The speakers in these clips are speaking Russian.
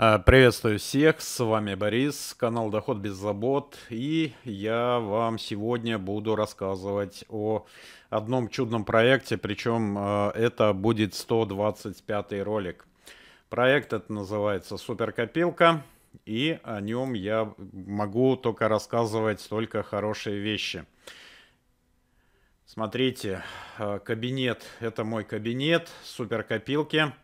Э, приветствую всех, с вами Борис, канал Доход без забот, и я вам сегодня буду рассказывать о одном чудном проекте, причем э, это будет 125 ролик. Проект этот называется «Суперкопилка», и о нем я могу только рассказывать только хорошие вещи. Смотрите, э, кабинет, это мой кабинет, суперкопилки –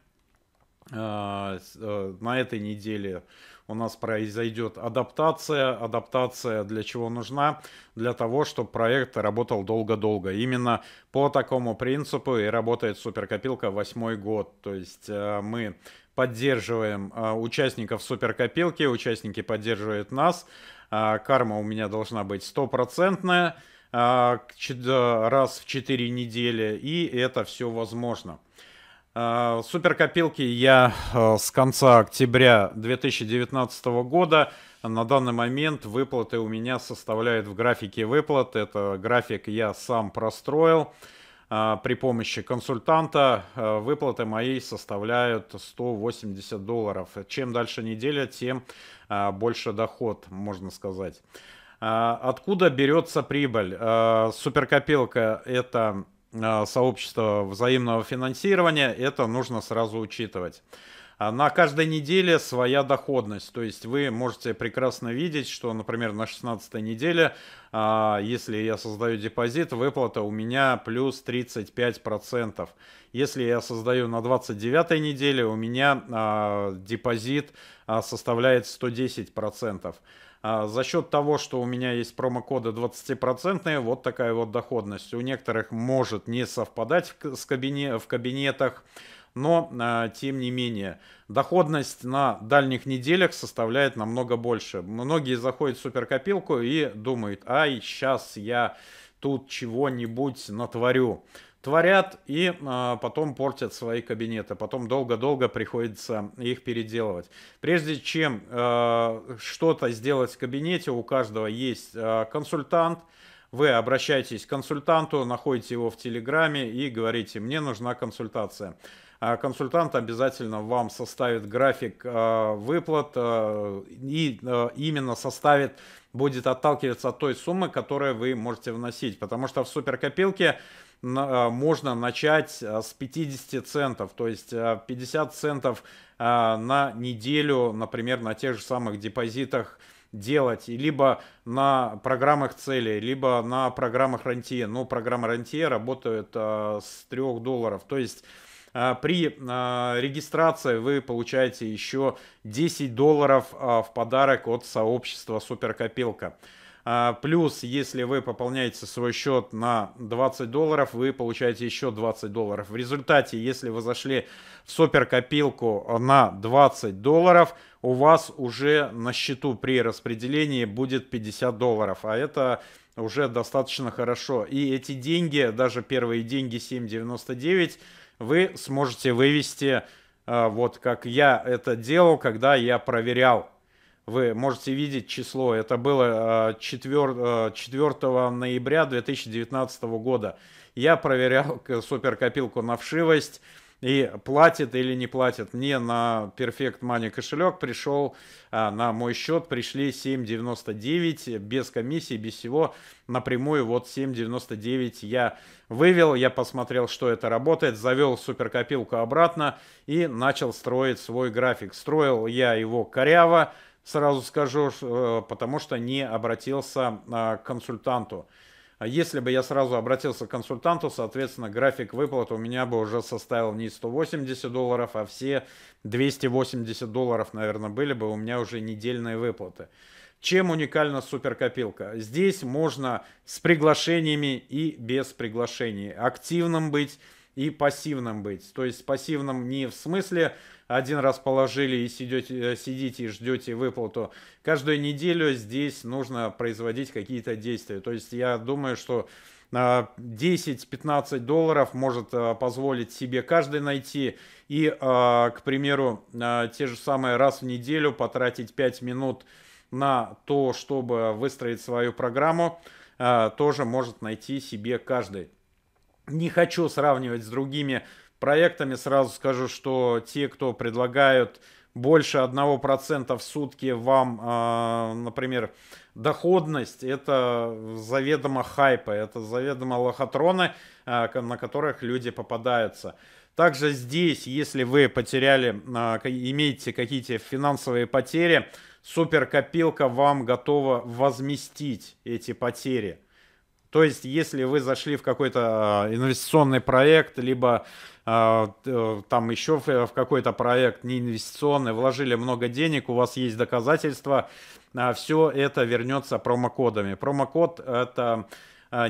а, э, на этой неделе у нас произойдет адаптация. Адаптация для чего нужна? Для того, чтобы проект работал долго-долго. Именно по такому принципу и работает суперкопилка восьмой год. То есть э, мы поддерживаем э, участников суперкопилки, участники поддерживают нас. А, карма у меня должна быть стопроцентная а, раз в 4 недели, и это все возможно. А, суперкопилки я а, с конца октября 2019 года. На данный момент выплаты у меня составляют в графике выплат. Это график я сам простроил а, при помощи консультанта. Выплаты мои составляют 180 долларов. Чем дальше неделя, тем больше доход, можно сказать. Откуда берется прибыль? Суперкопилка – это Э, сообщества взаимного финансирования, это нужно сразу учитывать. А на каждой неделе своя доходность. То есть вы можете прекрасно видеть, что, например, на 16 неделе, а, если я создаю депозит, выплата у меня плюс 35%. Если я создаю на 29 неделе, у меня а, депозит составляет 110%. За счет того, что у меня есть промокоды 20%, вот такая вот доходность. У некоторых может не совпадать в, кабине, в кабинетах, но э, тем не менее доходность на дальних неделях составляет намного больше. Многие заходят в суперкопилку и думают, ай, сейчас я тут чего-нибудь натворю творят и э, потом портят свои кабинеты. Потом долго-долго приходится их переделывать. Прежде чем э, что-то сделать в кабинете, у каждого есть э, консультант, вы обращаетесь к консультанту, находите его в Телеграме и говорите, мне нужна консультация. А консультант обязательно вам составит график а, выплат а, и именно составит будет отталкиваться от той суммы, которую вы можете вносить. Потому что в суперкопилке можно начать с 50 центов, то есть 50 центов на неделю, например, на тех же самых депозитах делать либо на программах цели, либо на программах рантье. Но программа рантье работает а, с 3 долларов. То есть а, при а, регистрации вы получаете еще 10 долларов а, в подарок от сообщества Суперкопилка. Копилка. А, плюс, если вы пополняете свой счет на 20 долларов, вы получаете еще 20 долларов. В результате, если вы зашли в суперкопилку на 20 долларов, у вас уже на счету при распределении будет 50 долларов. А это уже достаточно хорошо. И эти деньги, даже первые деньги 7.99, вы сможете вывести, а, вот как я это делал, когда я проверял вы можете видеть число. Это было 4, э, 4 э, ноября 2019 года. Я проверял суперкопилку на вшивость и платит или не платит. Мне на Perfect Money кошелек пришел, э, на мой счет пришли 7,99 без комиссии, без всего. Напрямую вот 7,99 я вывел, я посмотрел, что это работает, завел суперкопилку обратно и начал строить свой график. Строил я его коряво, сразу скажу, э, потому что не обратился а, к консультанту. А если бы я сразу обратился к консультанту, соответственно, график выплат у меня бы уже составил не 180 долларов, а все 280 долларов, наверное, были бы у меня уже недельные выплаты. Чем уникальна суперкопилка? Здесь можно с приглашениями и без приглашений. Активным быть, и пассивным быть. То есть пассивным не в смысле один раз положили и сидете, э, сидите и ждете выплату. Каждую неделю здесь нужно производить какие-то действия. То есть я думаю, что 10-15 а, долларов может а, позволить себе каждый найти. И, а, к примеру, те же самые раз в неделю потратить 5 минут на то, чтобы выстроить свою программу, тоже может найти себе каждый. Не хочу сравнивать с другими проектами. Сразу скажу, что те, кто предлагают больше 1% в сутки вам, а, например, доходность, это заведомо хайпы, это заведомо лохотроны, а, на которых люди попадаются. Также здесь, если вы потеряли, а, имеете какие-то финансовые потери, суперкопилка вам готова возместить эти потери – то есть, если вы зашли в какой-то а, инвестиционный проект, либо а, э, там еще э, в какой-то проект не инвестиционный, вложили много денег, у вас есть доказательства, а, все это вернется промокодами. Промокод это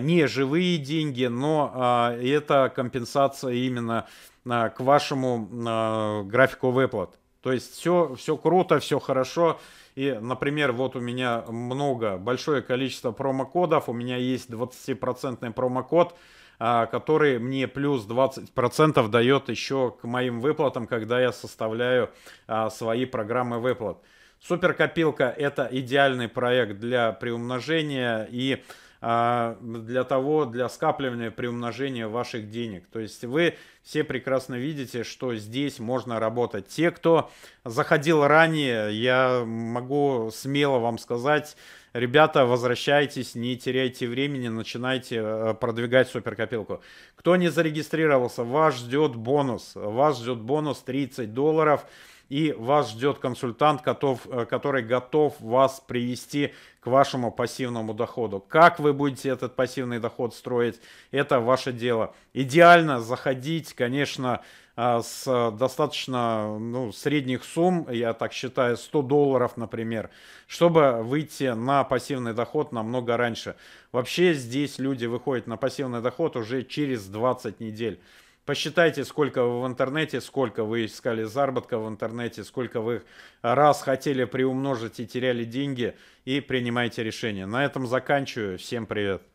не живые деньги, но это компенсация именно к вашему графику выплат. То есть все, все круто, все хорошо. И, например, вот у меня много, большое количество промокодов. У меня есть 20% промокод, а, который мне плюс 20% дает еще к моим выплатам, когда я составляю а, свои программы выплат. Суперкопилка – это идеальный проект для приумножения и а, для того, для скапливания, приумножения ваших денег. То есть вы все прекрасно видите, что здесь можно работать. Те, кто заходил ранее, я могу смело вам сказать, ребята, возвращайтесь, не теряйте времени, начинайте э, продвигать суперкопилку. Кто не зарегистрировался, вас ждет бонус. Вас ждет бонус 30 долларов и вас ждет консультант, э, который готов вас привести к вашему пассивному доходу. Как вы будете этот пассивный доход строить, это ваше дело. Идеально заходить, конечно, э, с достаточно ну, средних сумм, я так считаю, 100 долларов, например, чтобы выйти на пассивный доход намного раньше. Вообще здесь люди выходят на пассивный доход уже через 20 недель. Посчитайте, сколько вы в интернете, сколько вы искали заработка в интернете, сколько вы раз хотели приумножить и теряли деньги, и принимайте решение. На этом заканчиваю. Всем привет.